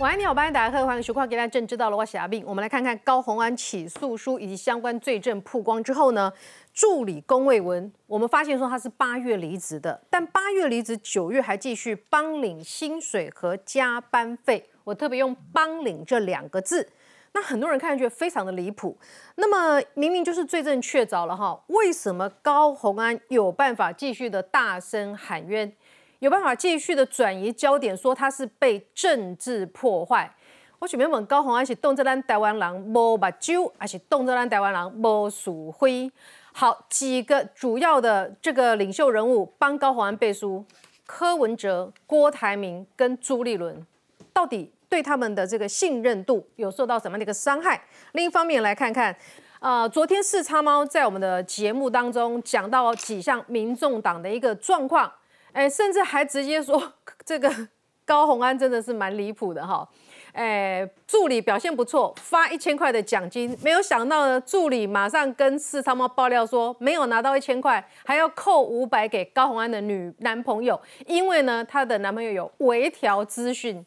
晚迎你，好，欢迎大家回来，欢迎收看《给大家正知道我是阿斌。我们来看看高红安起诉书以及相关罪证曝光之后呢，助理龚卫文，我们发现说他是八月离职的，但八月离职，九月还继续帮领薪水和加班费。我特别用“帮领”这两个字，那很多人看上去非常的离谱。那么明明就是罪证确凿了哈，为什么高红安有办法继续的大声喊冤？有办法继续的转移焦点，说他是被政治破坏。我且，民问高虹安是动作兰台湾狼莫巴久，还是动作兰台湾狼莫鼠辉，好几个主要的这个领袖人物帮高虹安背书，柯文哲、郭台铭跟朱立伦，到底对他们的这个信任度有受到什么样的一个伤害？另一方面来看看，呃，昨天四叉猫在我们的节目当中讲到几项民众党的一个状况。哎，甚至还直接说这个 高红安真的是蛮离谱的哈！哎，助理表现不错，发一千块的奖金，没有想到呢，助理马上跟四三猫爆料说没有拿到一千块，还要扣五百给高红安的女男朋友，因为呢，她的男朋友有微调资讯。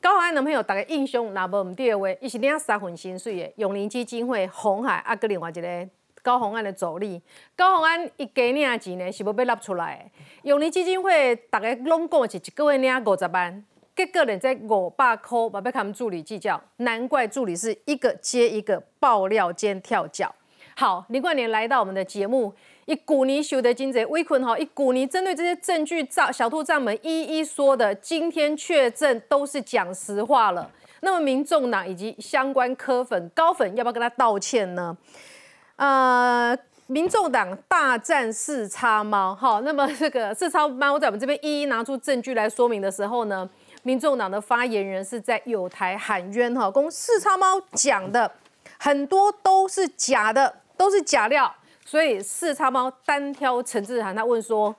高安男朋友大概英雄拿不唔第二位，一时两三分薪水的永林基金会红海阿跟另外一个。高宏安的助理，高宏安一加领钱呢，是要被捞出来。的。永联基金会，大家拢讲是一个月领五十万，结果人在我爸抠，别跟他们助理计较。难怪助理是一个接一个爆料兼跳脚。好，林冠年来到我们的节目，一古尼修的金贼微困哈，一古尼针对这些证据账小兔账本一一说的，今天确证都是讲实话了。那么民众党以及相关科粉高粉，要不要跟他道歉呢？呃，民众党大战四叉猫，哈，那么这个四叉猫，在我们这边一一拿出证据来说明的时候呢，民众党的发言人是在友台喊冤，哈，公四叉猫讲的很多都是假的，都是假料，所以四叉猫单挑陈志涵，他问说，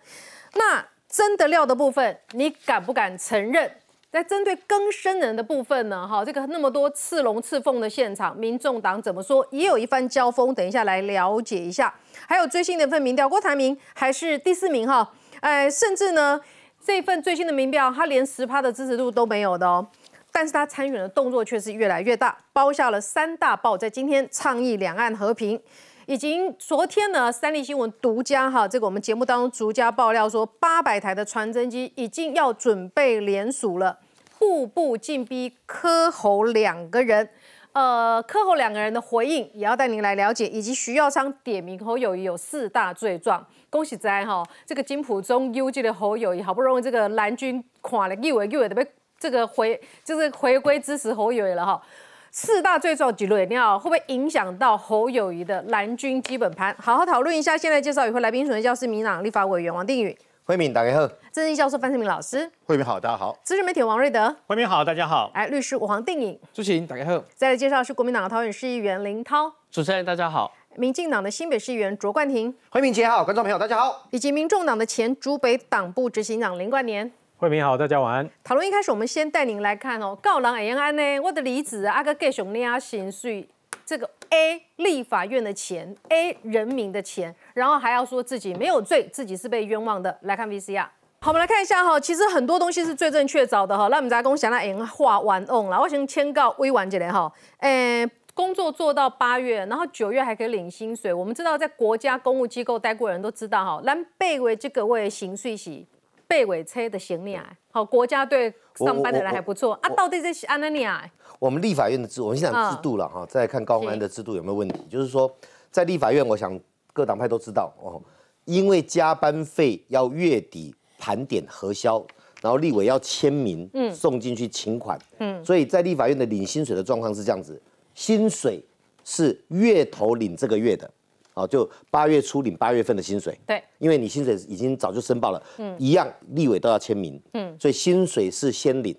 那真的料的部分，你敢不敢承认？在针对更生人的部分呢？哈，这个那么多刺龙刺凤的现场，民众党怎么说？也有一番交锋。等一下来了解一下。还有最新的一份民调，郭台铭还是第四名哈。哎，甚至呢，这份最新的民调，他连十趴的支持度都没有的哦。但是他参与的动作却是越来越大，包下了三大报，在今天倡议两岸和平。已经昨天呢，三立新闻独家哈，这个我们节目当中独家爆料说，八百台的传真机已经要准备联署了。步步进逼柯侯两个人，呃，柯侯两个人的回应也要带您来了解，以及徐耀昌点名侯友谊有四大罪状。恭喜在哈，这个金普中 UJ 的侯友谊好不容易这个蓝军看了又为又为的被这个回就是回归支持侯友谊了哈。四大罪状揭露，一定要会不会影响到侯友谊的蓝军基本盘？好好讨论一下。现在介绍与会来宾，首先教是民党立法委员王定宇。慧敏，大家好。政治教授范世明老师。慧敏好，大家好。资深媒体王瑞德。慧敏好，大家好。哎，律师黄定颖。朱晴，大家好。再来介绍的是国民党的桃园市议员林涛。主持人大家好。民进党的新北市议员卓冠廷。慧敏姐好，观众朋友大家好。以及民众党的前主北党部执行长林冠年。慧明好，大家晚安。讨论一开始，我们先带您来看哦，告人安安呢，我的离职啊哥给熊念阿刑碎，这个 A 立法院的钱，A 人民的钱，然后还要说自己没有罪，自己是被冤枉的。来看 VCR，好，我们来看一下哈，其实很多东西是最正确找的哈，那我们再讲讲演化完用啦，我想签告微完结的哈，诶，工作做到八月，然后九月还可以领薪水。我们知道在国家公务机构待过人都知道哈，咱被为这个为刑税系。背尾车的行李啊，好，国家队上班的人还不错啊。到底这是安那尼哎，我们立法院的制，我们先在制度了哈，再看高雄安的制度有没有问题？就是说，在立法院，我想各党派都知道哦，因为加班费要月底盘点核销，然后立委要签名，嗯，送进去请款，嗯，所以在立法院的领薪水的状况是这样子，薪水是月头领这个月的。哦，就八月初领八月份的薪水，对，因为你薪水已经早就申报了，嗯，一样立委都要签名，嗯，所以薪水是先领，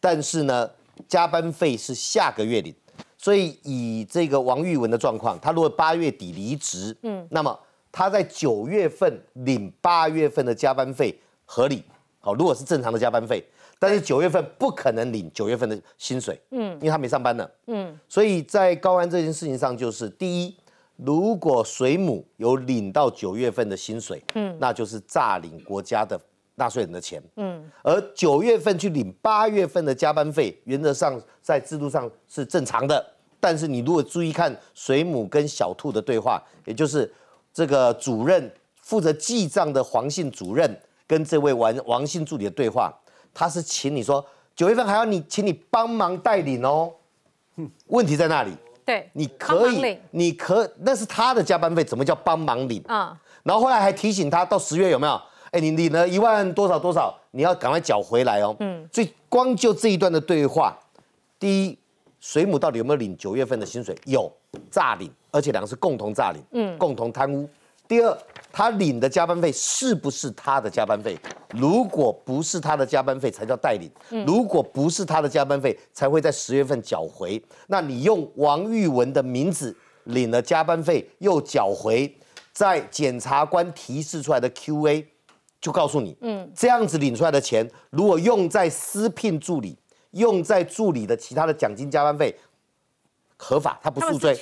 但是呢，加班费是下个月领，所以以这个王玉文的状况，他如果八月底离职，嗯，那么他在九月份领八月份的加班费合理，好，如果是正常的加班费，但是九月份不可能领九月份的薪水，嗯，因为他没上班呢，嗯，所以在高安这件事情上，就是第一。如果水母有领到九月份的薪水，嗯，那就是诈领国家的纳税人的钱，嗯。而九月份去领八月份的加班费，原则上在制度上是正常的。但是你如果注意看水母跟小兔的对话，也就是这个主任负责记账的黄姓主任跟这位王王姓助理的对话，他是请你说九月份还要你，请你帮忙代领哦。问题在那里？对，你可以，你可那是他的加班费，怎么叫帮忙领？嗯，然后后来还提醒他到十月有没有？哎，你领了一万多少多少，你要赶快缴回来哦。嗯，所以光就这一段的对话，第一，水母到底有没有领九月份的薪水？有，诈领，而且两个是共同诈领，嗯，共同贪污。第二，他领的加班费是不是他的加班费？如果不是他的加班费，才叫代领；如果不是他的加班费，才会在十月份缴回。那你用王玉文的名字领了加班费，又缴回，在检察官提示出来的 Q&A，就告诉你，嗯，这样子领出来的钱，如果用在私聘助理，用在助理的其他的奖金、加班费。合法，他不受追，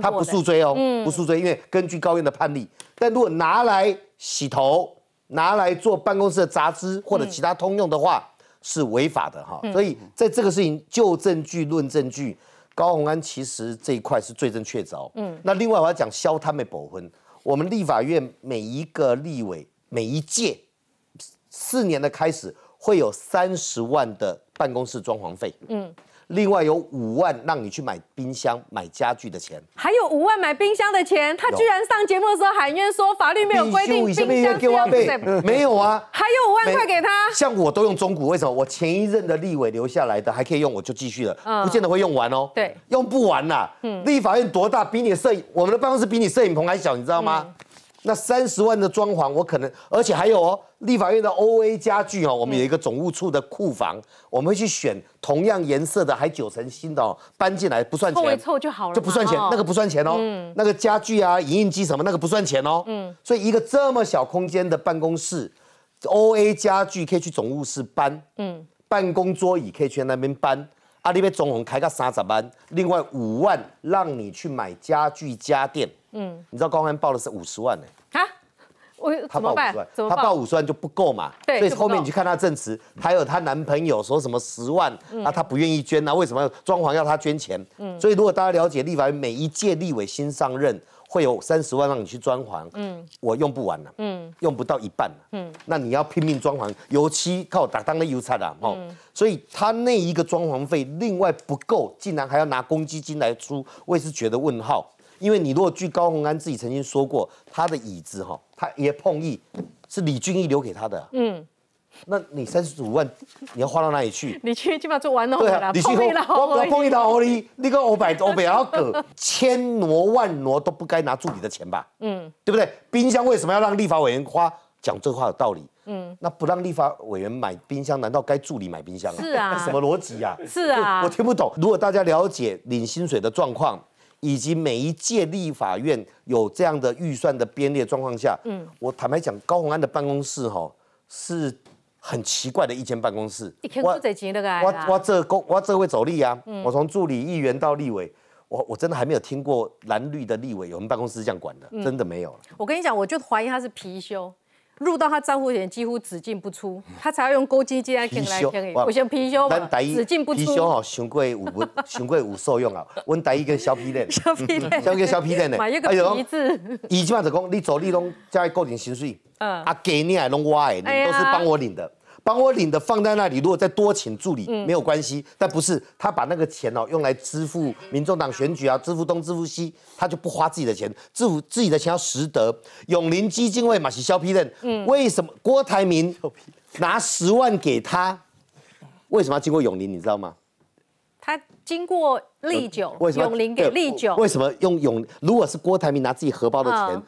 他不诉追哦，不诉追，因为根据高院的判例。但如果拿来洗头，拿来做办公室的杂支或者其他通用的话，是违法的哈。所以在这个事情，就证据论证据，高鸿安其实这一块是罪证确凿。嗯，那另外我要讲，萧贪没保婚，我们立法院每一个立委每一届四年的开始会有三十万的办公室装潢费。嗯。另外有五万让你去买冰箱、买家具的钱，还有五万买冰箱的钱，他居然上节目的时候喊冤说法律没有规定冰箱要被，没有啊，还有五万块给他，像我都用中古，为什么我前一任的立委留下来的还可以用，我就继续了，不见得会用完哦，对，用不完啦，立法院多大，比你摄影我们的办公室比你摄影棚还小，你知道吗？那三十万的装潢，我可能，而且还有哦，立法院的 O A 家具哦，我们有一个总务处的库房，我们会去选同样颜色的，还九成新的哦，搬进来不算钱，凑一凑就好了，就不算钱，那个不算钱哦，嗯，那个家具啊，影印机什么，那个不算钱哦，嗯，所以一个这么小空间的办公室，O A 家具可以去总务室搬，嗯，办公桌椅可以去那边搬，啊那边总务开个三十搬，另外五万让你去买家具家电，嗯，你知道公安报的是五十万呢。他报五十万，他报五十万就不够嘛，所以后面你去看他证词，还有她男朋友说什么十万，那她不愿意捐啊？为什么装潢要她捐钱？所以如果大家了解，立委每一届立委新上任会有三十万让你去装潢，嗯，我用不完了，嗯，用不到一半，嗯，那你要拼命装潢，油漆靠打档的油擦啊，哦，所以他那一个装潢费另外不够，竟然还要拿公积金来出，我也是觉得问号。因为你如果据高鸿安自己曾经说过，他的椅子哈，他也碰椅是李俊毅留给他的，嗯，那你三十五万你要花到哪里去？你去基本上做玩弄对你去碰一打欧你，你个五百五百二哥，千挪万挪都不该拿助理的钱吧？嗯，对不对？冰箱为什么要让立法委员花？讲这话有道理？嗯，那不让立法委员买冰箱，难道该助理买冰箱？是啊，什么逻辑呀？是啊，我听不懂。如果大家了解领薪水的状况。以及每一届立法院有这样的预算的编列状况下，嗯，我坦白讲，高鸿安的办公室哈是很奇怪的一间办公室。我我这我这位走力啊，我从助理议员到立委，我我真的还没有听过蓝绿的立委有人办公室这样管的，真的没有我跟你讲，我就怀疑他是貔貅。入到他账户里几乎只进不出，他才要用公积金来。貔貅，我先貔貅嘛。只进不出。貔貅吼，上过有不，上过有受用啊。阮第一个小皮的，小皮皮小貔的，买一个皮子。伊起码就讲，你做你拢在个人薪水，啊，给你来拢我的，都是帮我领的。帮我领的放在那里，如果再多请助理没有关系，但不是他把那个钱哦用来支付民众党选举啊，支付东支付西，他就不花自己的钱，支付自己的钱要实得。永林基金会马启肖批认，为什么郭台铭拿十万给他，为什么要经过永林你知道吗？他经过立久，永林给立久，为什么用永？如果是郭台铭拿自己荷包的钱？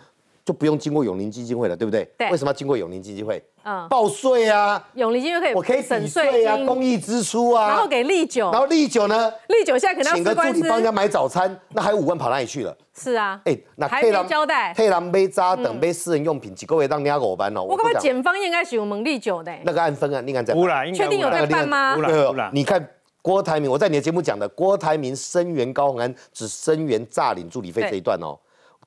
就不用经过永龄基金会了，对不对？对。为什么要经过永龄基金会？嗯，报税啊。永龄基金会我可以省税啊，公益支出啊。然后给利九。然后利九呢？利九现在可能请个助理帮人家买早餐，那还有五万跑哪里去了？是啊。哎，那佩兰交代，佩兰杯渣等杯私人用品几个位当尿垢班哦。我感觉检方应该是欢蒙利九的。那个案分啊，你看在。确定有在办吗？对，你看郭台铭，我在你的节目讲的郭台铭声援高宏安，只声援诈领助理费这一段哦。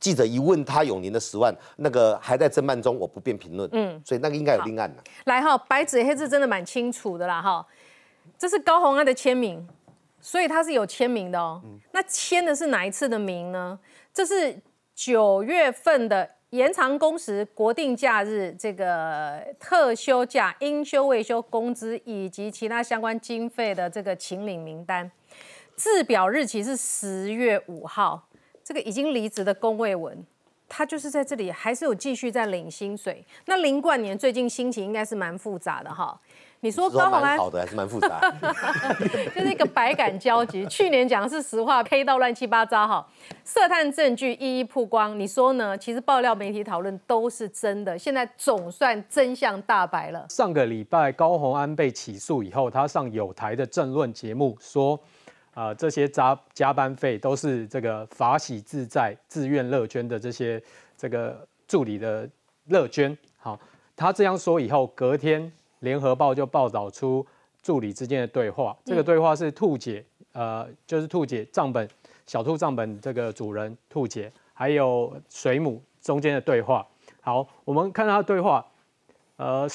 记者一问他永宁的十万那个还在侦办中，我不便评论。嗯，所以那个应该有另案的。来哈，白纸黑字真的蛮清楚的啦哈，这是高红安的签名，所以他是有签名的哦。那签的是哪一次的名呢？这是九月份的延长工时、国定假日、这个特休假、应休未休工资以及其他相关经费的这个请领名单，制表日期是十月五号。这个已经离职的龚卫文，他就是在这里，还是有继续在领薪水。那林冠年最近心情应该是蛮复杂的哈。你说高宏安？好的，还是蛮复杂，就是一个百感交集。去年讲的是实话，黑到乱七八糟哈，涉探证据一一曝光。你说呢？其实爆料媒体讨论都是真的，现在总算真相大白了。上个礼拜高宏安被起诉以后，他上有台的政论节目说。啊，这些加加班费都是这个法喜自在自愿乐捐的这些这个助理的乐捐。好，他这样说以后，隔天联合报就报道出助理之间的对话。这个对话是兔姐，呃，就是兔姐账本小兔账本这个主人兔姐，还有水母中间的对话。好，我们看他的对话。呃，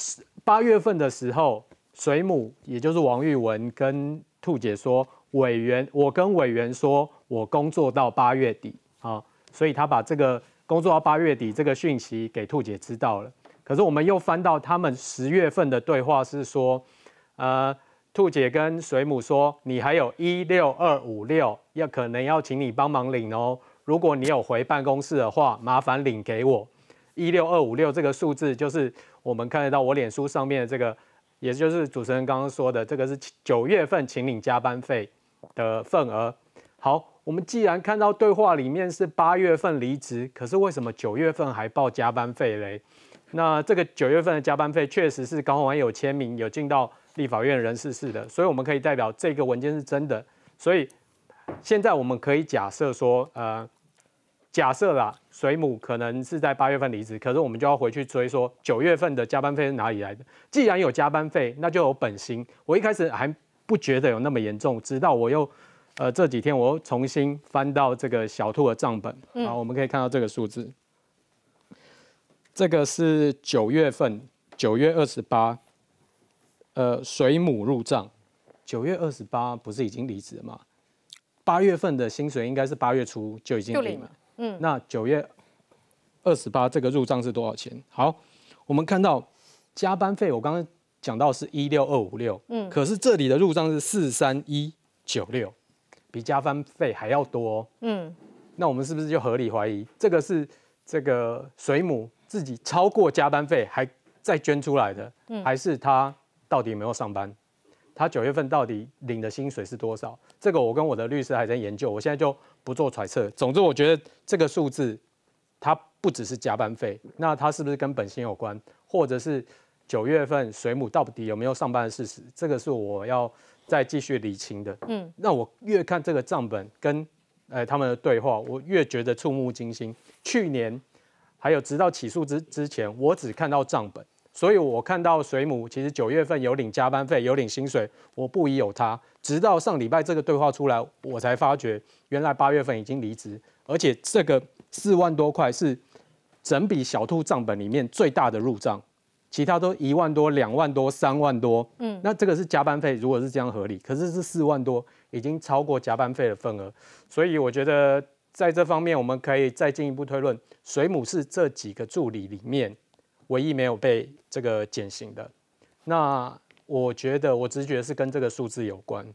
八月份的时候，水母也就是王玉文跟兔姐说。委员，我跟委员说，我工作到八月底啊，所以他把这个工作到八月底这个讯息给兔姐知道了。可是我们又翻到他们十月份的对话，是说，呃，兔姐跟水母说，你还有一六二五六，要可能要请你帮忙领哦。如果你有回办公室的话，麻烦领给我一六二五六这个数字，就是我们看得到我脸书上面的这个，也就是主持人刚刚说的，这个是九月份请领加班费。的份额。好，我们既然看到对话里面是八月份离职，可是为什么九月份还报加班费嘞？那这个九月份的加班费确实是高鸿安有签名，有进到立法院人事室的，所以我们可以代表这个文件是真的。所以现在我们可以假设说，呃，假设啦，水母可能是在八月份离职，可是我们就要回去追说九月份的加班费是哪里来的？既然有加班费，那就有本薪。我一开始还。不觉得有那么严重，直到我又，呃，这几天我又重新翻到这个小兔的账本，好，我们可以看到这个数字，这个是九月份，九月二十八，呃，水母入账，九月二十八不是已经离职了吗？八月份的薪水应该是八月初就已经领了，嗯，那九月二十八这个入账是多少钱？好，我们看到加班费，我刚刚。讲到是一六二五六，嗯，可是这里的入账是四三一九六，比加班费还要多，嗯，那我们是不是就合理怀疑这个是这个水母自己超过加班费还再捐出来的，还是他到底没有上班？他九月份到底领的薪水是多少？这个我跟我的律师还在研究，我现在就不做揣测。总之，我觉得这个数字，它不只是加班费，那它是不是跟本薪有关，或者是？九月份水母到底有没有上班的事实，这个是我要再继续理清的。嗯，那我越看这个账本跟，呃他们的对话，我越觉得触目惊心。去年还有直到起诉之之前，我只看到账本，所以我看到水母其实九月份有领加班费，有领薪水，我不疑有他。直到上礼拜这个对话出来，我才发觉原来八月份已经离职，而且这个四万多块是整笔小兔账本里面最大的入账。其他都一万多、两万多、三万多，嗯，那这个是加班费，如果是这样合理，可是是四万多，已经超过加班费的份额，所以我觉得在这方面我们可以再进一步推论，水母是这几个助理里面唯一没有被这个减刑的，那我觉得我直觉是跟这个数字有关，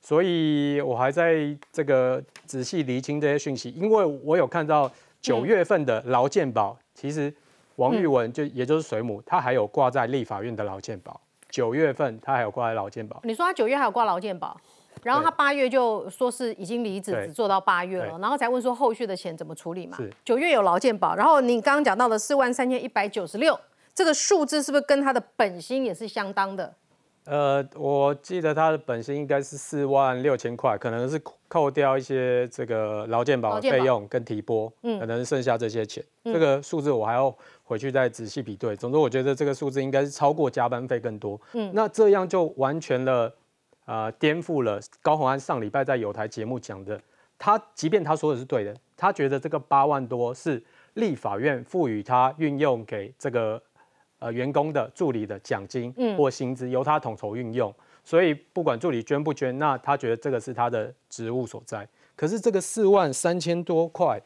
所以我还在这个仔细厘清这些讯息，因为我有看到九月份的劳健保其实。王玉文就也就是水母，他还有挂在立法院的劳健保，九月份他还有挂在劳健保。你说他九月还有挂劳健保，然后他八月就说是已经离职，只做到八月了，然后才问说后续的钱怎么处理嘛？九月有劳健保，然后你刚刚讲到的四万三千一百九十六这个数字，是不是跟他的本薪也是相当的？呃，我记得他的本薪应该是四万六千块，可能是扣掉一些这个劳健保的费用跟提拨，嗯，可能剩下这些钱，这个数字我还要。回去再仔细比对。总之，我觉得这个数字应该是超过加班费更多。嗯，那这样就完全了，呃，颠覆了高鸿安上礼拜在有台节目讲的。他即便他说的是对的，他觉得这个八万多是立法院赋予他运用给这个呃员工的助理的奖金或薪资，由他统筹运用。所以不管助理捐不捐，那他觉得这个是他的职务所在。可是这个四万三千多块。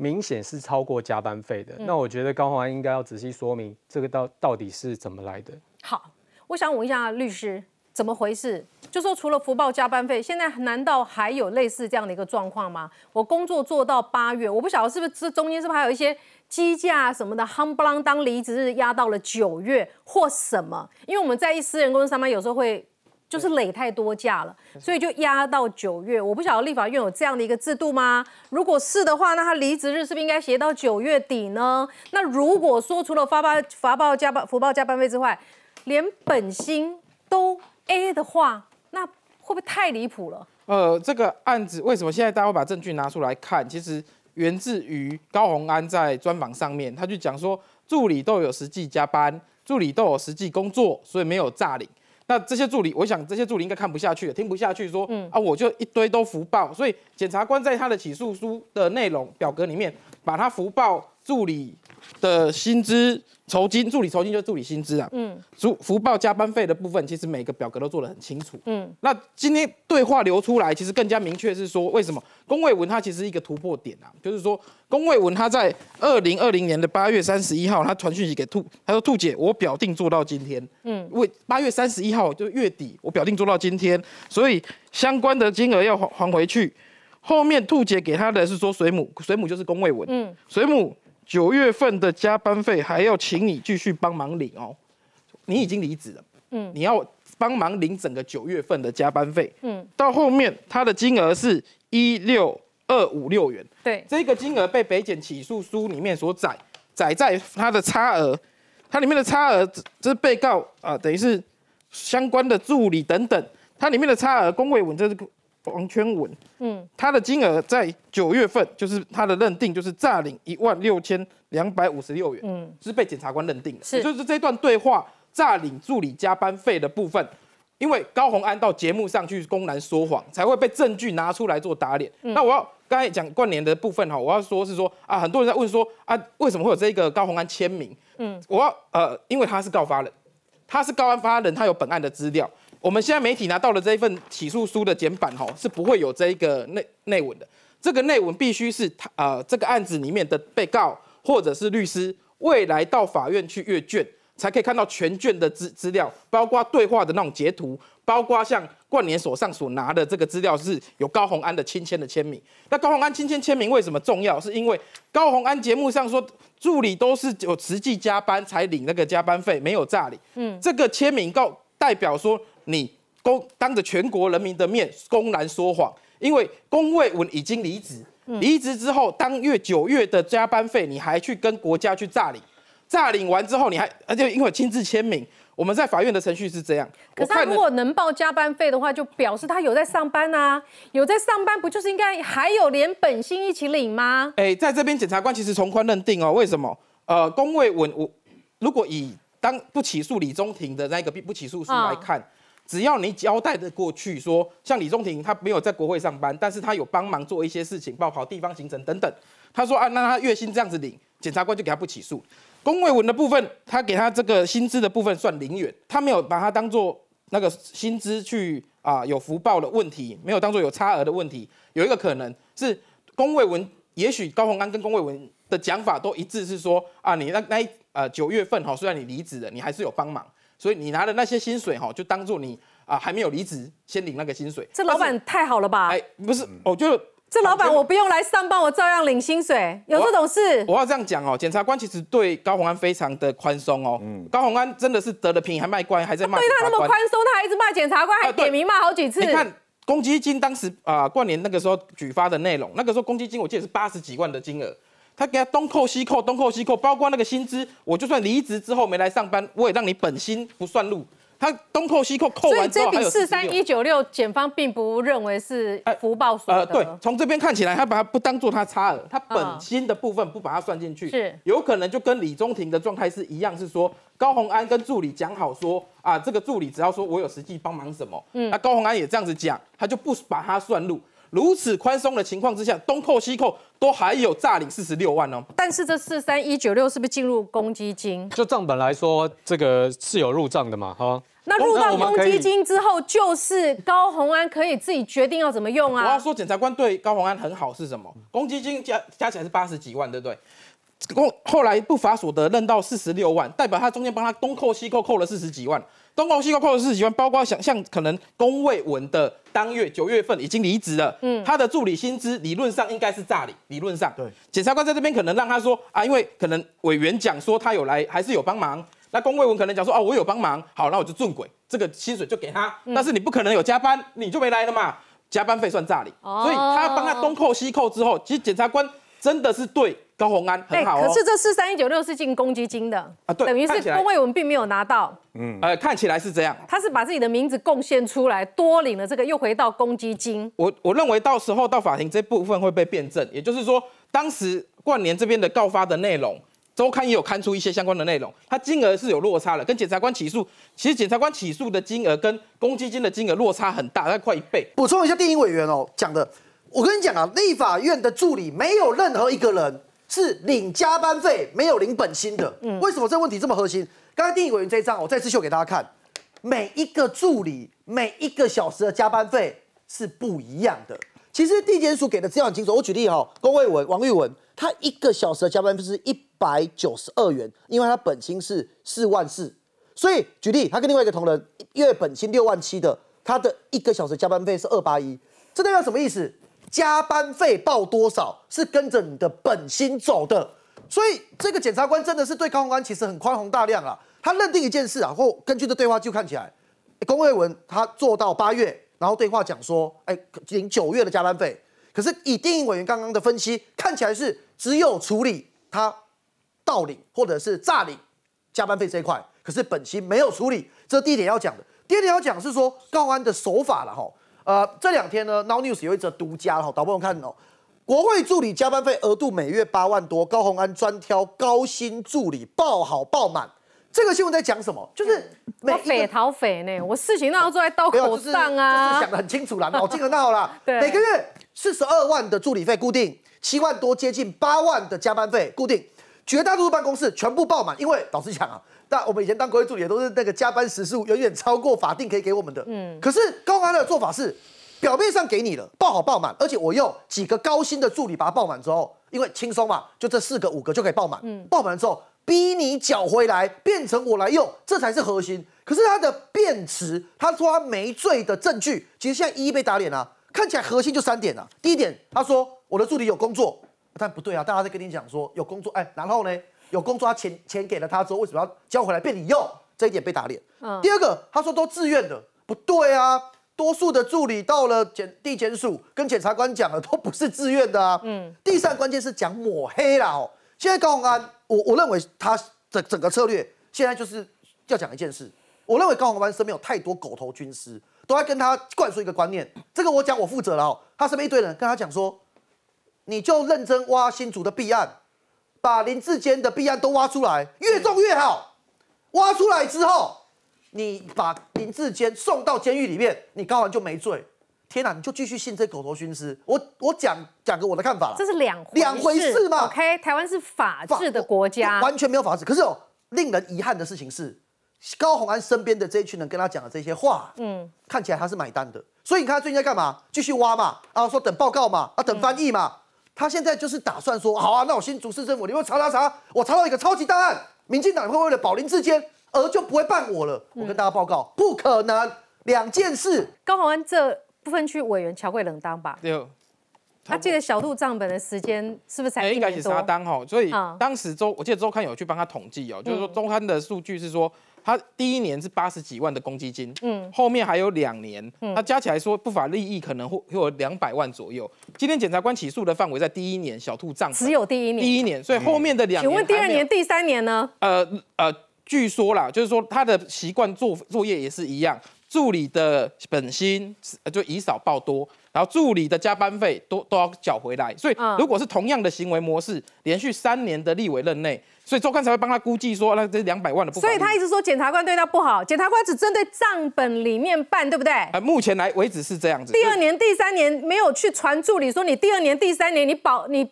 明显是超过加班费的，那我觉得高华应该要仔细说明这个到到底是怎么来的。好，我想问一下律师，怎么回事？就说除了福报加班费，现在难道还有类似这样的一个状况吗？我工作做到八月，我不晓得是不是这中间是不是还有一些机架什么的，夯不啷当离职日压到了九月或什么？因为我们在一私人公司上班，有时候会。就是累太多假了，所以就压到九月。我不晓得立法院有这样的一个制度吗？如果是的话，那他离职日是不是应该写到九月底呢？那如果说除了发包、发报加班、福报加班费之外，连本薪都 a 的话，那会不会太离谱了？呃，这个案子为什么现在大家会把证据拿出来看？其实源自于高鸿安在专访上面，他就讲说助理都有实际加班，助理都有实际工作，所以没有诈领。那这些助理，我想这些助理应该看不下去，听不下去，说，啊，我就一堆都福报，所以检察官在他的起诉书的内容表格里面，把他福报助理。的薪资酬金助理酬金就是助理薪资啊。嗯。福福报加班费的部分，其实每个表格都做得很清楚。嗯。那今天对话流出来，其实更加明确是说，为什么龚卫文他其实一个突破点啊，就是说龚卫文他在二零二零年的八月三十一号，他传讯息给兔，他说兔姐，我表定做到今天。嗯。为八月三十一号就月底，我表定做到今天，所以相关的金额要还还回去。后面兔姐给他的是说水母，水母就是龚卫文。嗯。水母。九月份的加班费还要请你继续帮忙领哦，你已经离职了，嗯，你要帮忙领整个九月份的加班费，嗯，到后面他的金额是一六二五六元，对，这个金额被北检起诉书里面所载载在他的差额，它里面的差额，这是被告啊，等于是相关的助理等等，它里面的差额，工位文这个。王圈文，嗯，他的金额在九月份，就是他的认定就是诈领一万六千两百五十六元，嗯，是被检察官认定的，是就是这段对话诈领助理加班费的部分，因为高宏安到节目上去公然说谎，才会被证据拿出来做打脸。那我要刚才讲冠联的部分哈，我要说是说啊，很多人在问说啊，为什么会有这个高宏安签名？嗯，我要呃，因为他是告发人，他是高案发人，他有本案的资料。我们现在媒体拿到了这一份起诉书的简版，哈，是不会有这个内内文的。这个内文必须是他呃，这个案子里面的被告或者是律师未来到法院去阅卷，才可以看到全卷的资资料，包括对话的那种截图，包括像冠联所上所拿的这个资料是有高宏安的亲签的签名。那高宏安亲签签名为什么重要？是因为高宏安节目上说助理都是有实际加班才领那个加班费，没有诈领。嗯，这个签名告。代表说。你公当着全国人民的面公然说谎，因为龚卫文已经离职，离职之后当月九月的加班费你还去跟国家去诈领，诈领完之后你还而且因为亲自签名，我们在法院的程序是这样。可是他如果能报加班费的话，就表示他有在上班啊，有在上班，不就是应该还有连本薪一起领吗？哎，在这边检察官其实从宽认定哦，为什么？呃，龚位文，我如果以当不起诉李中庭的那个不起诉书来看。只要你交代的过去，说像李中廷他没有在国会上班，但是他有帮忙做一些事情，报考跑地方行程等等。他说啊，那他月薪这样子领，检察官就给他不起诉。龚伟文的部分，他给他这个薪资的部分算零元，他没有把他当做那个薪资去啊有福报的问题，没有当做有差额的问题。有一个可能是龚伟文，也许高鸿安跟龚伟文的讲法都一致，是说啊，你那那呃九月份哈，虽然你离职了，你还是有帮忙。所以你拿的那些薪水哈，就当做你啊还没有离职，先领那个薪水。这老板太好了吧？哎，不是，我就这老板我不用来上班，我照样领薪水。有这种事？我要这样讲哦，检察官其实对高鸿安非常的宽松哦。嗯，高鸿安真的是得了便宜还卖乖，还在骂。对他那么宽松，他一直骂检察官，还点名骂好几次。你看公积金当时啊，过年那个时候举发的内容，那个时候公积金我记得是八十几万的金额。他给他东扣西扣，东扣西扣，包括那个薪资，我就算离职之后没来上班，我也让你本薪不算入。他东扣西扣扣完之后，四三一九六，检方并不认为是福报所得。呃，对，从这边看起来，他把它不当做他差额，他本薪的部分不把它算进去，是有可能就跟李宗廷的状态是一样，是说高宏安跟助理讲好说啊，这个助理只要说我有实际帮忙什么，嗯，那高宏安也这样子讲，他就不把它算入。如此宽松的情况之下，东扣西扣都还有诈领四十六万哦。但是这四三一九六是不是进入公积金？就账本来说，这个是有入账的嘛？哈，那入到公积金之后，就是高宏安可以自己决定要怎么用啊。我要说，检察官对高宏安很好是什么？公积金加加起来是八十几万，对不对？公后来不法所得认到四十六万，代表他中间帮他东扣西扣扣了四十几万。东扣西扣破了四十几万，包括像像可能龚卫文的当月九月份已经离职了，嗯，他的助理薪资理论上应该是诈领，理论上对，检察官在这边可能让他说啊，因为可能委员讲说他有来还是有帮忙，那龚卫文可能讲说啊我有帮忙，好，那我就顺轨，这个薪水就给他，但是你不可能有加班，你就没来了嘛，加班费算诈领，所以他帮他东扣西扣之后，其实检察官。真的是对高鸿安很好。哎，可是这四三一九六是进公积金的啊，等于是工位我们并没有拿到。嗯，呃，看起来是这样。他是把自己的名字贡献出来，多领了这个，又回到公积金。我我认为到时候到法庭这部分会被辩证，也就是说，当时冠联这边的告发的内容，周刊也有刊出一些相关的内容，它金额是有落差了，跟检察官起诉，其实检察官起诉的金额跟公积金的金额落差很大，大概快一倍。补充一下，电影委员哦讲的。我跟你讲啊，立法院的助理没有任何一个人是领加班费没有领本薪的。为什么这问题这么核心？刚才丁委员这张我再次秀给大家看，每一个助理每一个小时的加班费是不一样的。其实地检署给的资料很清楚，我举例哈，龚惠文、王玉文，他一个小时的加班费是一百九十二元，因为他本薪是四万四。所以举例，他跟另外一个同仁，月本薪六万七的，他的一个小时加班费是二八一。这代表什么意思？加班费报多少是跟着你的本心走的，所以这个检察官真的是对高宏安其实很宽宏大量啊。他认定一件事啊，或根据的对话就看起来，龚瑞文他做到八月，然后对话讲说，哎，领九月的加班费，可是以电影委员刚刚的分析，看起来是只有处理他盗领或者是诈领加班费这一块，可是本期没有处理。这第一点要讲的，第二点要讲是说高安的手法了哈。呃，这两天呢，Now News 有一则独家哈，导播们看哦，国会助理加班费额度每月八万多，高鸿安专挑高薪助理爆好爆满。这个新闻在讲什么？就是我匪逃匪呢，我事情都要坐在刀口上啊。就是想得很清楚啦，脑筋很绕啦。对，每个月四十二万的助理费固定，七万多接近八万的加班费固定，绝大多数办公室全部爆满，因为导视一啊。但我们以前当国会助理都是那个加班时数远远超过法定可以给我们的，嗯。可是高安的做法是，表面上给你了，报好报满，而且我用几个高薪的助理把它报满之后，因为轻松嘛，就这四个五个就可以报满，嗯。报满之后逼你缴回来，变成我来用，这才是核心。可是他的辩词，他说他没罪的证据，其实现在一一被打脸了。看起来核心就三点啊，第一点他说我的助理有工作，但不对啊，大家在跟你讲说有工作，哎，然后呢？有工作他钱，钱给了他之后，为什么要交回来？被你用？这一点被打脸。第二个，他说都自愿的，不对啊！多数的助理到了检地检署跟检察官讲的都不是自愿的啊。嗯。第三，关键是讲抹黑啦。哦，现在高宏安，我我认为他整整个策略现在就是要讲一件事。我认为高宏安身边有太多狗头军师，都在跟他灌输一个观念。这个我讲我负责了哦。他身边一堆人跟他讲说，你就认真挖新竹的弊案。把林志坚的弊案都挖出来，越重越好。挖出来之后，你把林志坚送到监狱里面，你高宏就没罪。天哪，你就继续信这狗头军师。我我讲讲个我的看法了，这是两两回事嘛？OK，台湾是法治的国家，完全没有法治。可是哦，令人遗憾的事情是，高宏安身边的这一群人跟他讲的这些话，嗯，看起来他是买单的。所以你看他最近在干嘛？继续挖嘛，然、啊，说等报告嘛，啊，等翻译嘛。他现在就是打算说，好啊，那我先逐市政府，你会查查查，我查到一个超级大案，民进党会为了保林之间而就不会办我了。我跟大家报告，不可能，两件事。高雄安这部分区委员乔贵冷当吧？对。他记得小度账本的时间是不是才一应该是他当哈，所以当时周，我记得周刊有去帮他统计哦，就是说周刊的数据是说。他第一年是八十几万的公积金，嗯，后面还有两年，嗯，那加起来说不法利益可能会有两百万左右。今天检察官起诉的范围在第一年，小兔账只有第一年，第一年，所以后面的两请问第二年、第三年呢？呃呃，据说啦，就是说他的习惯做作业也是一样，助理的本薪就以少报多，然后助理的加班费都都要缴回来。所以如果是同样的行为模式，连续三年的立委任内。所以周刊才会帮他估计说，那这两百万的不。所以他一直说检察官对他不好，检察官只针对账本里面办，对不对？呃，目前来为止是这样子。第二年、第三年没有去传助理说你第二年、第三年你保你，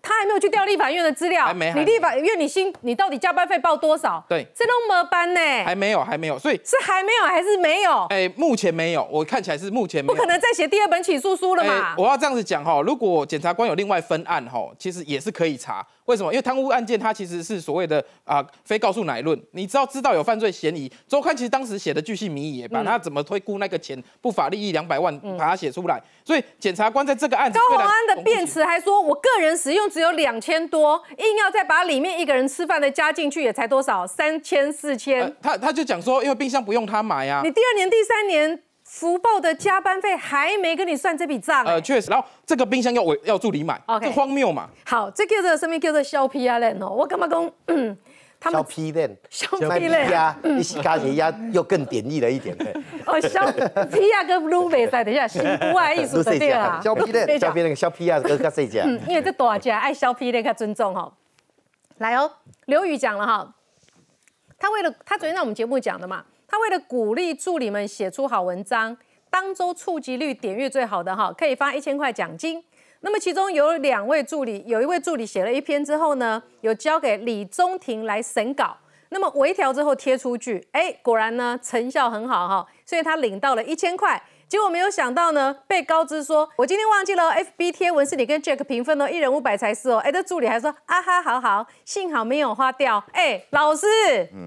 他还没有去调立法院的资料。还没。你立法院你新你到底加班费报多少？对。这弄么班呢？还没有，还没有，所以是还没有还是没有？哎，目前没有，我看起来是目前。不可能再写第二本起诉书了嘛？我要这样子讲哈，如果检察官有另外分案哈，其实也是可以查。为什么？因为贪污案件，它其实是所谓的啊非告诉乃论，你知道知道有犯罪嫌疑。周刊其实当时写的巨细靡遗，把他怎么推估那个钱不法利益两百万，把它写出来。所以检察官在这个案子，高宏安的辩词还说，我个人使用只有两千多，硬要再把里面一个人吃饭的加进去，也才多少三千四千。他他就讲说，因为冰箱不用他买呀。你第二年、第三年。福报的加班费还没跟你算这笔账，呃，确实。然后这个冰箱要我要助理买，o k 这荒谬嘛？好，这叫做什么叫做削皮链哦，我干嘛讲？削皮链，削皮链。小皮呀，你洗高压又更贬义了一点嘞。哦，削皮呀跟卤味在等一下，新不爱艺术设定啊，削 皮链。削皮那个削皮呀都加谁家？嗯，因为这大家爱削皮链较尊重哈。来哦，刘宇讲了哈，他为了他昨天在我们节目讲的嘛。他为了鼓励助理们写出好文章，当周触及率点阅最好的哈，可以发一千块奖金。那么其中有两位助理，有一位助理写了一篇之后呢，有交给李宗廷来审稿，那么微调之后贴出去，哎，果然呢成效很好哈，所以他领到了一千块。结果没有想到呢，被告知说，我今天忘记了 FB 帖文是你跟 Jack 平分哦，一人五百才是哦。哎，助理还说，啊哈，好好，幸好没有花掉。哎，老师，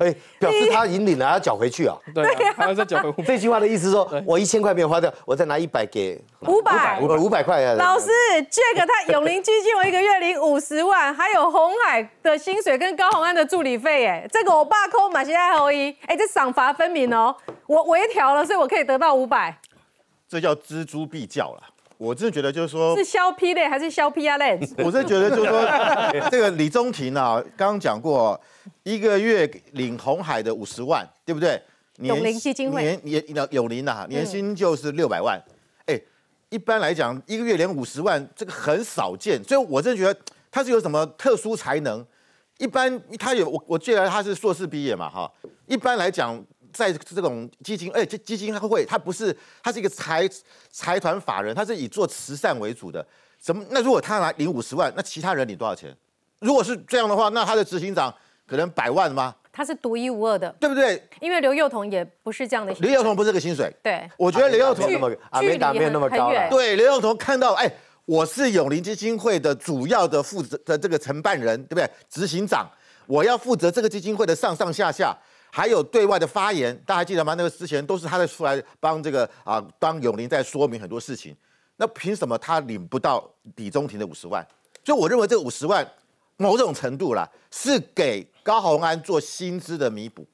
哎，表示他赢领了，要缴回去啊。对，还要再缴回去。这句话的意思说，我一千块没有花掉，我再拿一百给五百，五百块。老师，Jack 他永龄基金我一个月领五十万，还有红海的薪水跟高红安的助理费，哎，这个我爸扣马心爱后裔，哎，这赏罚分明哦。我微调了，所以我可以得到五百。这叫蜘蛛必叫了，我真的觉得就是说是削 P 类还是削 P 啊类？我真觉得就是说这个李宗廷啊，刚刚讲过一个月领红海的五十万，对不对？永基金会年年有永龄呐，年薪就是六百万。哎，一般来讲一个月连五十万，这个很少见。所以我真的觉得他是有什么特殊才能？一般他有我我记得他是硕士毕业嘛哈，一般来讲。在这种基金，哎，这基金他会，他不是，他是一个财财团法人，他是以做慈善为主的。什么？那如果他拿零五十万，那其他人领多少钱？如果是这样的话，那他的执行长可能百万吗？他是独一无二的，对不对？因为刘幼彤也不是这样的。刘幼彤不是个薪水。对，我觉得刘幼彤那么啊，没打没那么高了。对，刘幼彤看到，哎，我是永林基金会的主要的负责的这个承办人，对不对？执行长，我要负责这个基金会的上上下下。还有对外的发言，大家记得吗？那个之前都是他在出来帮这个啊，帮永林在说明很多事情。那凭什么他领不到李中庭的五十万？所以我认为这五十万某种程度啦，是给高鸿安做薪资的弥补，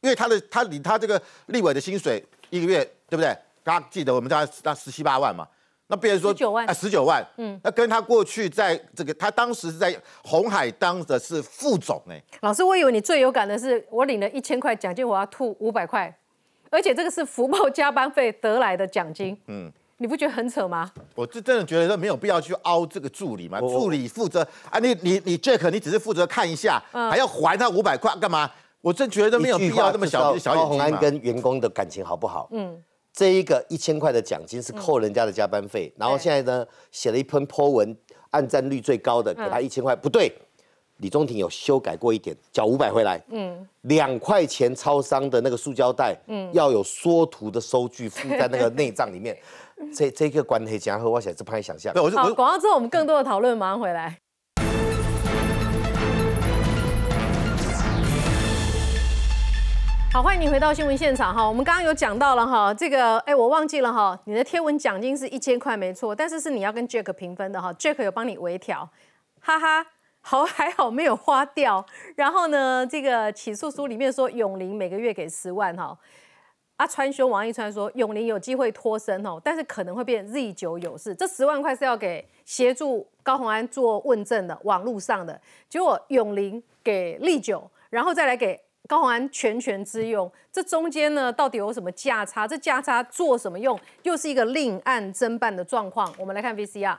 因为他的他领他这个立委的薪水一个月，对不对？大家记得我们家那十七八万嘛。那别人说九万啊，十九万，嗯，那跟他过去在这个，他当时在红海当的是副总哎。老师，我以为你最有感的是，我领了一千块奖金，我要吐五百块，而且这个是福报加班费得来的奖金，嗯，你不觉得很扯吗？我就真的觉得没有必要去凹这个助理嘛，助理负责啊，你你你 Jack，你只是负责看一下，还要还他五百块干嘛？我真觉得没有必要。他不知道高安跟员工的感情好不好？嗯。这一个一千块的奖金是扣人家的加班费，然后现在呢写了一篇 po 文，按赞率最高的给他一千块，不对，李中庭有修改过一点，缴五百回来。嗯，两块钱超商的那个塑胶袋，嗯，要有缩图的收据附在那个内脏里面。这这个关黑家和我写这不太想象。我好，广告之后我们更多的讨论，马上回来。好，欢迎你回到新闻现场哈。我们刚刚有讲到了哈，这个哎，我忘记了哈，你的贴文奖金是一千块没错，但是是你要跟 Jack 平分的哈，Jack 有帮你微调，哈哈，好还好没有花掉。然后呢，这个起诉书里面说永林每个月给十万哈，阿川兄王一川说永林有机会脱身哦，但是可能会变 Z 九有事。这十万块是要给协助高宏安做问证的网络上的，结果永林给立九，然后再来给。高宏安全权之用，这中间呢，到底有什么价差？这价差做什么用？又是一个另案侦办的状况。我们来看 VCR。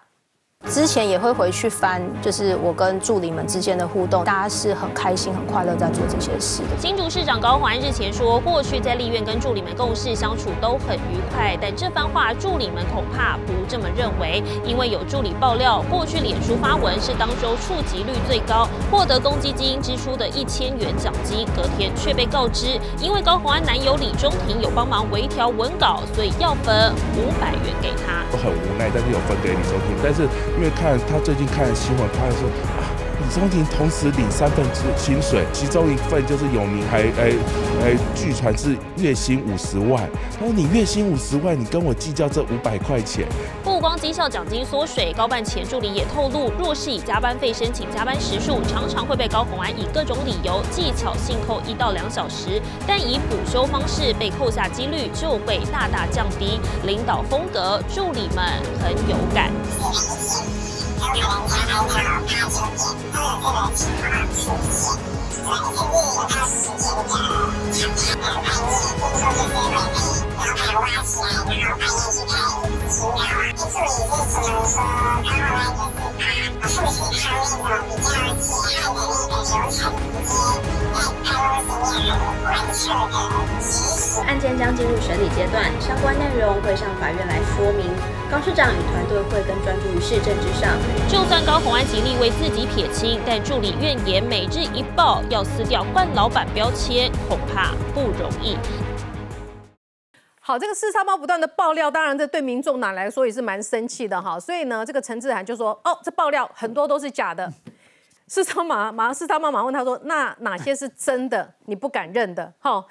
之前也会回去翻，就是我跟助理们之间的互动，大家是很开心、很快乐在做这些事。新竹市长高虹安日前说，过去在立院跟助理们共事相处都很愉快，但这番话助理们恐怕不这么认为，因为有助理爆料，过去脸书发文是当周触及率最高，获得公积金支出的一千元奖金，隔天却被告知，因为高虹安男友李中庭有帮忙微调文稿，所以要分五百元给他。我很无奈，但是有分给李中庭，但是。因为看他最近看新闻，他的是。中庭同时领三份薪水，其中一份就是有名还诶诶，据传是月薪五十万。说你月薪五十万，你跟我计较这五百块钱？不光绩效奖金缩水，高办前助理也透露，若是以加班费申请加班时数，常常会被高红安以各种理由技巧性扣一到两小时，但以补休方式被扣下几率就会大大降低。领导风格，助理们很有感。案件将进入审理阶段，相关内容会上法院来说明。高市长与团队会更专注于市政之上。就算高虹安极力为自己撇清，但助理怨言每日一报，要撕掉官老板标签恐怕不容易。好，这个四叉猫不断的爆料，当然这对民众哪来说也是蛮生气的哈。所以呢，这个陈志涵就说：哦，这爆料很多都是假的。四叉马马上四叉八马问他说：那哪些是真的？你不敢认的，哈。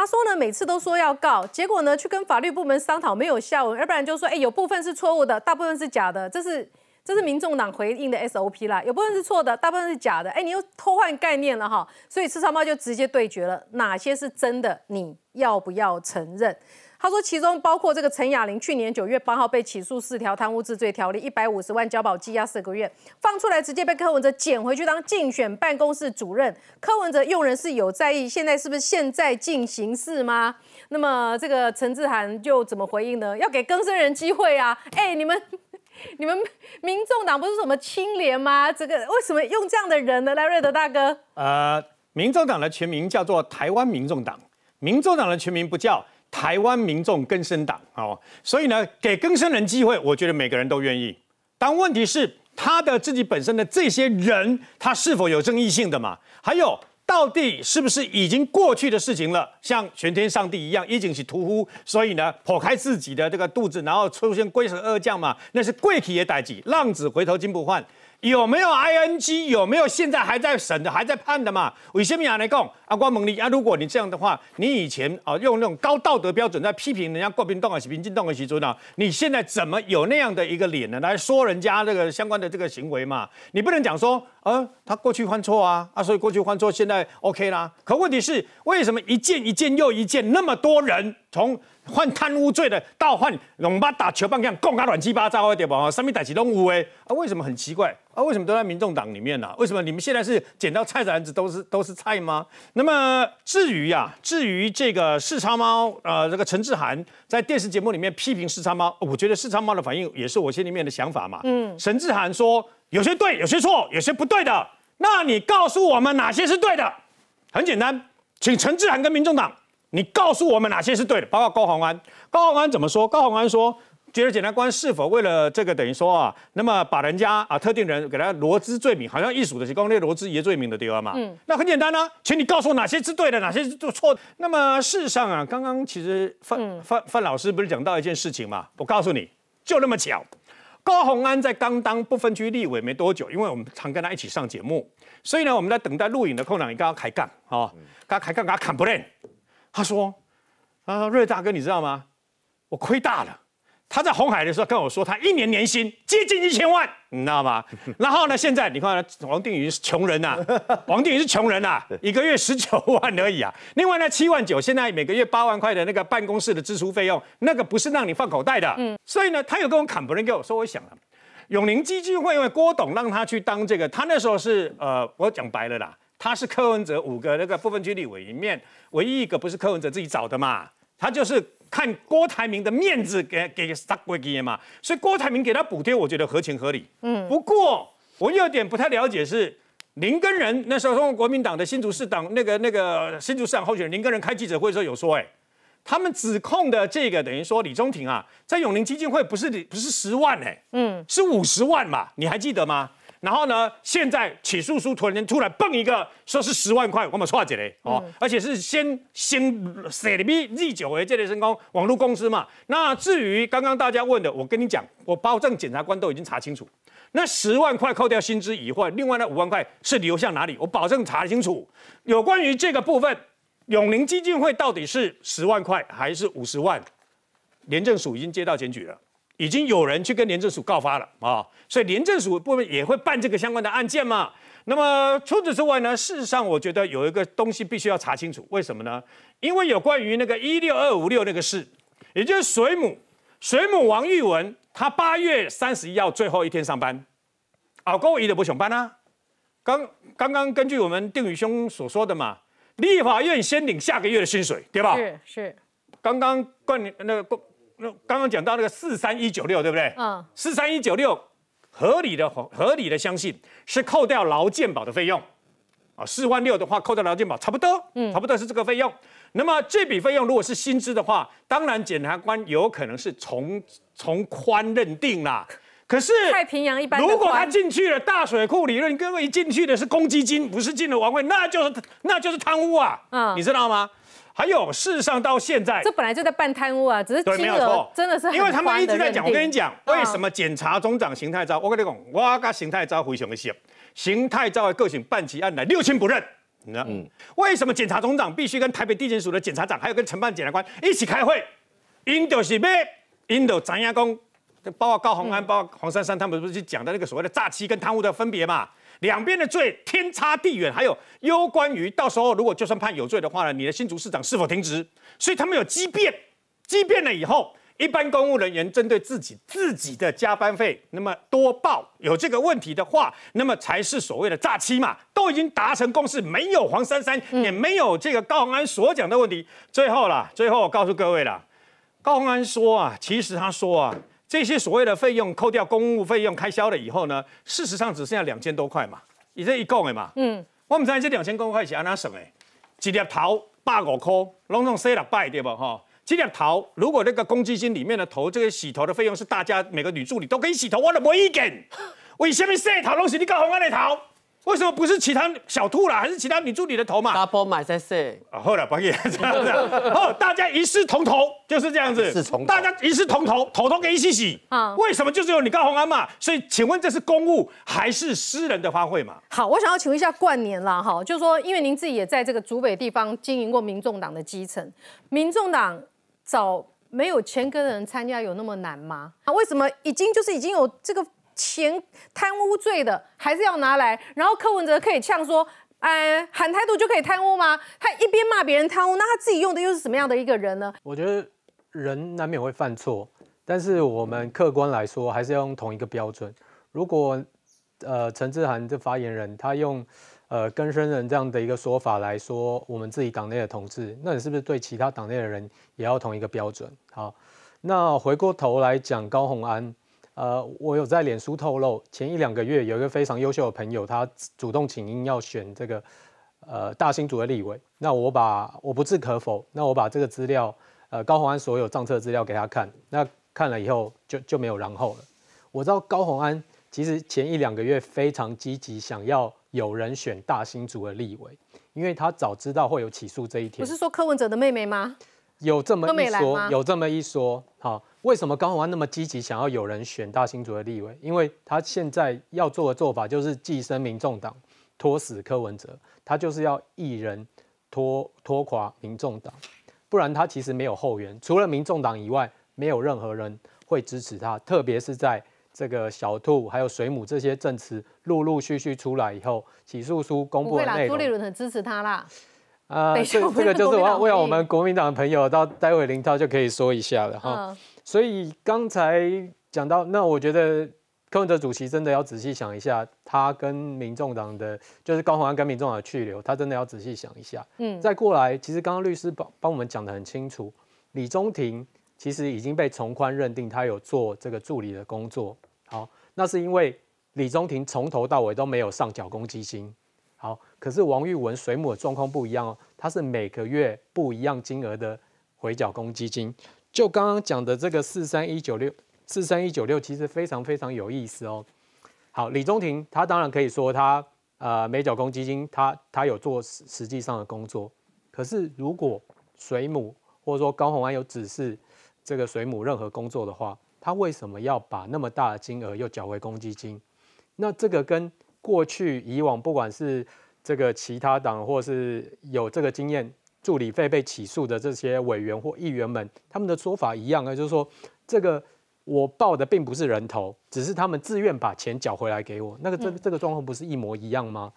他说呢，每次都说要告，结果呢，去跟法律部门商讨没有下文，要不然就说，哎，有部分是错误的，大部分是假的，这是这是民众党回应的 SOP 啦，有部分是错的，大部分是假的，哎，你又偷换概念了哈，所以赤山猫就直接对决了，哪些是真的，你要不要承认？他说，其中包括这个陈雅玲，去年九月八号被起诉四条贪污治罪条例，一百五十万交保，羁押四个月，放出来直接被柯文哲捡回去当竞选办公室主任。柯文哲用人是有在意，现在是不是现在进行式吗？那么这个陈志涵就怎么回应呢？要给更生人机会啊！哎，你们 你们民众党不是什么清廉吗？这个为什么用这样的人呢？赖瑞德大哥，呃，民众党的全名叫做台湾民众党，民众党的全名不叫。台湾民众更生党哦，所以呢，给更生人机会，我觉得每个人都愿意。但问题是，他的自己本身的这些人，他是否有正议性的嘛？还有，到底是不是已经过去的事情了？像玄天上帝一样，已经是屠夫，所以呢，剖开自己的这个肚子，然后出现龟蛇二将嘛，那是贵体也逮级，浪子回头金不换。有没有 ING？有没有现在还在审的、还在判的嘛？我以先民来共阿关蒙丽啊，如果你这样的话，你以前啊用那种高道德标准在批评人家过冰冻还是近平冻啊、习尊呢？你现在怎么有那样的一个脸呢？来说人家这个相关的这个行为嘛？你不能讲说，呃，他过去犯错啊，啊，所以过去犯错现在 OK 啦。可问题是，为什么一件一件又一件，那么多人从？换贪污罪的，到换龙巴打球棒一样，共他乱七八糟一点不啊，上面代起拢有哎啊？为什么很奇怪啊？为什么都在民众党里面呢？为什么你们现在是捡到菜篮子都是都是菜吗？那么至于呀，至于这个视差猫，呃，这个陈志涵在电视节目里面批评视差猫，我觉得视差猫的反应也是我心里面的想法嘛。嗯，陈志涵说有些对，有些错，有些不对的，那你告诉我们哪些是对的？很简单，请陈志涵跟民众党。你告诉我们哪些是对的，包括高鸿安。高鸿安怎么说？高鸿安说，觉得检察官是否为了这个，等于说啊，那么把人家啊特定人给他罗织罪名，好像一术的是刚刚那罗织一些罪名的对嘛。嗯，那很简单啊，请你告诉我哪些是对的，哪些是错。那么实上啊，刚刚其实范范范老师不是讲到一件事情嘛？我告诉你，就那么巧，高鸿安在刚当不分区立委没多久，因为我们常跟他一起上节目，所以呢，我们在等待录影的空档，你跟他开杠啊，跟他开干，跟他砍不认。他说：“啊，瑞大哥，你知道吗？我亏大了。他在红海的时候跟我说，他一年年薪接近一千万，你知道吗？然后呢，现在你看，王定宇是穷人呐，王 定宇是穷人呐，一个月十九万而已啊。另外呢，七万九，现在每个月八万块的那个办公室的支出费用，那个不是让你放口袋的。所以呢，他有跟我砍不能跟我说我想啊，永宁基金会因为郭董让他去当这个，他那时候是呃，我讲白了啦。”他是柯文哲五个那个部分区立委里面唯一一个，不是柯文哲自己找的嘛？他就是看郭台铭的面子给给 s t a r with 嘛？所以郭台铭给他补贴，我觉得合情合理。嗯，不过我有点不太了解是林根人那时候中国国民党的新竹市党那个那个新竹市长候选人林根人开记者会的时候有说，哎，他们指控的这个等于说李中庭啊，在永宁基金会不是不是十万哎，嗯，是五十万嘛？你还记得吗？然后呢？现在起诉书突然间突然蹦一个，说是十万块，我们错解了哦。而且是先先写的 B Z 九为这类成功网络公司嘛。那至于刚刚大家问的，我跟你讲，我保证检察官都已经查清楚。那十万块扣掉薪资以后，另外那五万块是流向哪里？我保证查清楚。有关于这个部分，永宁基金会到底是十万块还是五十万？廉政署已经接到检举了。已经有人去跟廉政署告发了啊，所以廉政署部门也会办这个相关的案件嘛。那么除此之外呢，事实上我觉得有一个东西必须要查清楚，为什么呢？因为有关于那个一六二五六那个事，也就是水母水母王玉文，他八月三十一号最后一天上班，阿哥一的不想办呢？刚刚刚根据我们定宇兄所说的嘛，立法院先领下个月的薪水对吧？是是。刚刚冠那冠。那刚刚讲到那个四三一九六，对不对？嗯，四三一九六合理的合理的相信是扣掉劳健保的费用啊，四万六的话扣掉劳健保差不多，嗯，差不多是这个费用。那么这笔费用如果是薪资的话，当然检察官有可能是从从宽认定了。可是太平洋一般，如果他进去了大水库理论，各位一进去的是公积金，不是进了王位，那就是那就是贪污啊，嗯，你知道吗？还有，事实上到现在，这本来就在办贪污啊，只是金额真的是。因为他们一直在讲，我跟你讲，为什么检察总长邢泰昭，我跟你讲，我跟邢泰昭非常的像。邢泰昭个性办起案来六亲不认，你知看，为什么检察总长必须跟台北地检署的检察长，还有跟承办检察官一起开会，因著是咩？因著怎样讲？包括高鸿安、包括黄珊珊，他们不是去讲的那个所谓的诈欺跟贪污的分别嘛？两边的罪天差地远，还有攸关于到时候如果就算判有罪的话呢，你的新竹市长是否停职？所以他们有激辩，激辩了以后，一般公务人员针对自己自己的加班费那么多报，有这个问题的话，那么才是所谓的诈欺嘛？都已经达成共识，没有黄珊珊，也没有这个高宏安所讲的问题。最后了，最后我告诉各位了，高宏安说啊，其实他说啊。这些所谓的费用扣掉公务费用开销了以后呢，事实上只剩下两千多块嘛，你这一共的嘛，嗯，我们讲这两千多块钱安哪省的，一粒头百五块，拢拢洗了拜对不哈？这粒头如果那个公积金里面的头，这个洗头的费用是大家每个女助理都可以洗头，我都没意见，为什么洗头拢是你搞红安的头？为什么不是其他小兔啦，还是其他女助理的头嘛？阿伯嘛才是。后来发现这样子，哦，大家一视同头就是这样子，大家一视同头，头头给一起洗啊？为什么就是有你高红安嘛？所以请问这是公务还是私人的花卉嘛？好，我想要请问一下冠年啦，哈，就是说因为您自己也在这个竹北地方经营过民众党的基层，民众党找没有钱跟人参加有那么难吗？啊，为什么已经就是已经有这个？钱贪污罪的还是要拿来，然后柯文哲可以呛说：“哎，喊态度就可以贪污吗？”他一边骂别人贪污，那他自己用的又是什么样的一个人呢？我觉得人难免会犯错，但是我们客观来说还是要用同一个标准。如果呃陈志涵的发言人他用呃根生人这样的一个说法来说我们自己党内的同志，那你是不是对其他党内的人也要同一个标准？好，那回过头来讲高鸿安。呃，我有在脸书透露，前一两个月有一个非常优秀的朋友，他主动请缨要选这个呃大新竹的立委。那我把我不置可否，那我把这个资料，呃高宏安所有账册资料给他看。那看了以后就就没有然后了。我知道高宏安其实前一两个月非常积极，想要有人选大新竹的立委，因为他早知道会有起诉这一天。不是说柯文哲的妹妹吗？有这么一说，有这么一说，好，为什么高鸿安那么积极想要有人选大新竹的立委？因为他现在要做的做法就是寄生民众党，拖死柯文哲，他就是要一人拖拖垮民众党，不然他其实没有后援，除了民众党以外，没有任何人会支持他，特别是在这个小兔还有水母这些证词陆陆续续出来以后，起诉书公布的内容，朱立伦很支持他啦。啊，这这个就是我要为我们国民党朋友，到待会林涛就可以说一下了哈。所以刚才讲到，那我觉得柯文哲主席真的要仔细想一下，他跟民众党的就是高鸿安跟民众党的去留，他真的要仔细想一下。嗯，再过来，其实刚刚律师帮帮我们讲的很清楚，李中庭其实已经被从宽认定他有做这个助理的工作。好，那是因为李中庭从头到尾都没有上缴公积金。好，可是王玉文水母的状况不一样哦，他是每个月不一样金额的回缴公积金。就刚刚讲的这个四三一九六，四三一九六其实非常非常有意思哦。好，李中庭他当然可以说他呃没缴公积金，他他有做实实际上的工作。可是如果水母或者说高红安有指示这个水母任何工作的话，他为什么要把那么大的金额又缴回公积金？那这个跟过去以往，不管是这个其他党或是有这个经验助理费被起诉的这些委员或议员们，他们的说法一样啊，就是说这个我报的并不是人头，只是他们自愿把钱缴回来给我。那个这这个状况不是一模一样吗？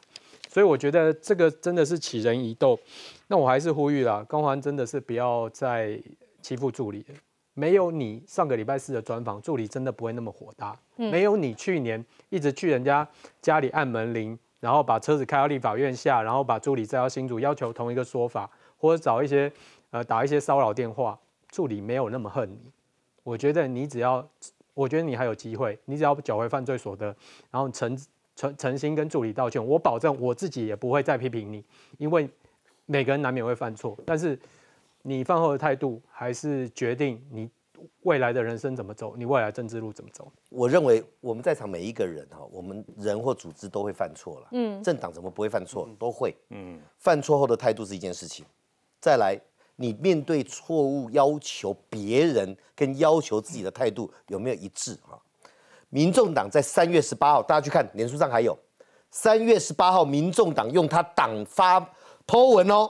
所以我觉得这个真的是起人疑窦。那我还是呼吁啦，光环真的是不要再欺负助理。没有你上个礼拜四的专访，助理真的不会那么火大。没有你去年一直去人家家里按门铃，然后把车子开到立法院下，然后把助理再到新组要求同一个说法，或者找一些呃打一些骚扰电话，助理没有那么恨你。我觉得你只要，我觉得你还有机会，你只要缴回犯罪所得，然后诚诚诚心跟助理道歉，我保证我自己也不会再批评你，因为每个人难免会犯错，但是。你饭后的态度，还是决定你未来的人生怎么走，你未来政治路怎么走？我认为我们在场每一个人哈，我们人或组织都会犯错了，嗯，政党怎么不会犯错？都会，嗯，犯错后的态度是一件事情，再来，你面对错误要求别人跟要求自己的态度有没有一致？哈，民众党在三月十八号，大家去看脸书上还有，三月十八号民众党用他党发 Po 文哦。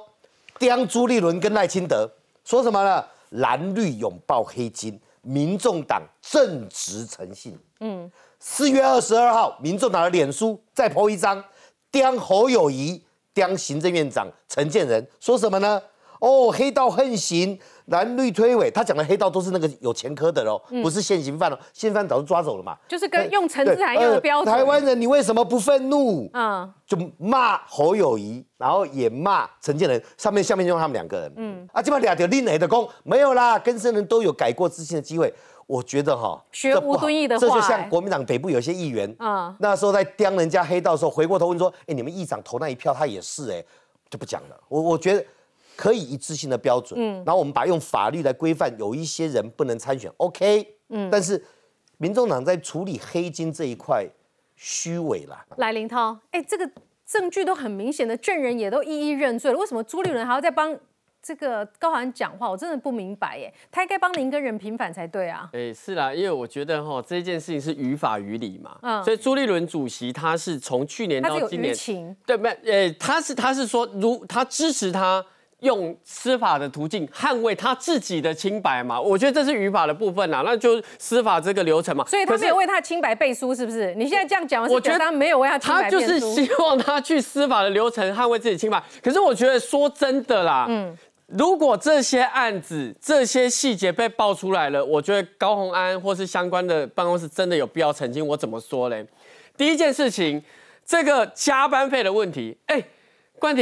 刁朱立伦跟赖清德说什么呢？蓝绿拥抱黑金，民众党正直诚信。嗯，四月二十二号，民众党的脸书再 PO 一张，刁侯友谊，刁行政院长陈建仁说什么呢？哦，黑道横行，蓝绿推诿。他讲的黑道都是那个有前科的喽，不是现行犯喽，现行犯早就抓走了嘛。就是跟用陈志海那的标准，台湾人你为什么不愤怒？啊，就骂侯友谊，然后也骂陈建仁，上面下面就他们两个人。嗯，啊，本把两条另类的功没有啦，根生人都有改过自新的机会。我觉得哈，学吴敦义的话，这就像国民党北部有些议员，啊，那时候在将人家黑道的时候，回过头问说，哎，你们议长投那一票，他也是哎，就不讲了。我我觉得。可以一致性的标准，嗯，然后我们把用法律来规范，有一些人不能参选，OK，嗯，但是，民众党在处理黑金这一块，虚伪了。来林涛，哎，这个证据都很明显的，证人也都一一认罪了，为什么朱立伦还要再帮这个高法讲话？我真的不明白，耶，他应该帮您跟人平反才对啊。哎，是啦，因为我觉得哈，这件事情是于法于理嘛，嗯，所以朱立伦主席他是从去年到今年，对，没，哎，他是他是说如他支持他。用司法的途径捍卫他自己的清白嘛？我觉得这是语法的部分呐，那就司法这个流程嘛。所以他有为他清白背书，是不是？你现在这样讲，我觉得他没有为他清白。他就是希望他去司法的流程捍卫自己清白。可是我觉得说真的啦，嗯，如果这些案子、这些细节被爆出来了，我觉得高鸿安或是相关的办公室真的有必要澄清。我怎么说嘞？第一件事情，这个加班费的问题，哎。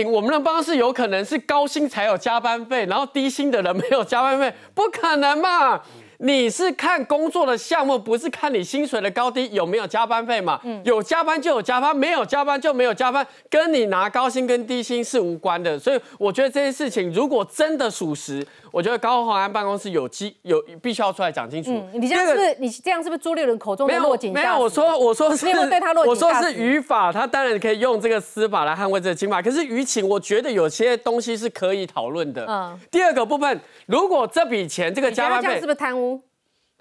我们的方式有可能是高薪才有加班费，然后低薪的人没有加班费，不可能嘛？你是看工作的项目，不是看你薪水的高低有没有加班费嘛？嗯，有加班就有加班，没有加班就没有加班，跟你拿高薪跟低薪是无关的。所以我觉得这件事情如果真的属实，我觉得高鸿安办公室有机有必须要出来讲清楚。嗯，这样是你这样是不是朱立伦口中的落井下？没有，我说我说是有对他落井我说是语法，他当然可以用这个司法来捍卫这个刑法。可是舆情，我觉得有些东西是可以讨论的。嗯，第二个部分，如果这笔钱这个加班费是不是贪污？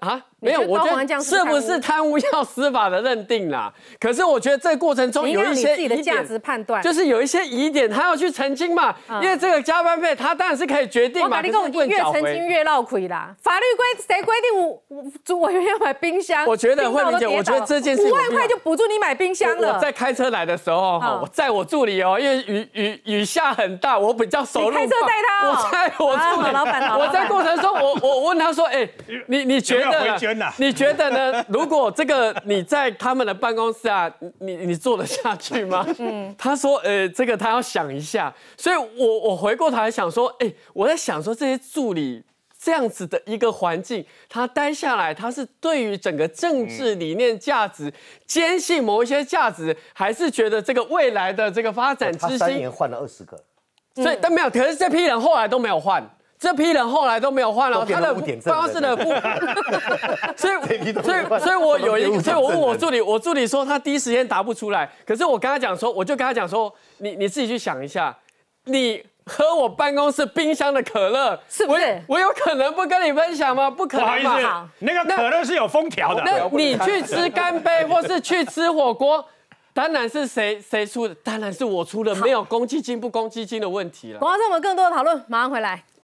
Huh? 没有，我觉得是不是贪污要司法的认定啦？可是我觉得这过程中有一些判断，就是有一些疑点，他要去澄清嘛。因为这个加班费，他当然是可以决定。我买个越澄清越闹亏啦。法律规谁规定我我我我要买冰箱？我觉得会理解，我觉得这件事情五万块就补助你买冰箱了。在开车来的时候，我在我助理哦，因为雨雨雨下很大，我比较熟路。开车带他，我在我助理，老板，我在过程中，我我问他说，哎，你你觉得？你觉得呢？如果这个你在他们的办公室啊，你你做得下去吗？嗯，他说，呃，这个他要想一下。所以，我我回过头来想说，哎，我在想说，这些助理这样子的一个环境，他待下来，他是对于整个政治理念、价值，坚信某一些价值，还是觉得这个未来的这个发展？他三年换了二十个，所以但没有，可是这批人后来都没有换。这批人后来都没有换了，他的公室的不，所以所以所以我有一，所以我问我助理，我助理说他第一时间答不出来，可是我跟他讲说，我就跟他讲说，你你自己去想一下，你喝我办公室冰箱的可乐，是不是？我有可能不跟你分享吗？不可能吧？那个可乐是有封条的，那你去吃干杯或是去吃火锅，当然是谁谁出，的，当然是我出的，没有公积金不公积金的问题了。广告我们更多的讨论，马上回来。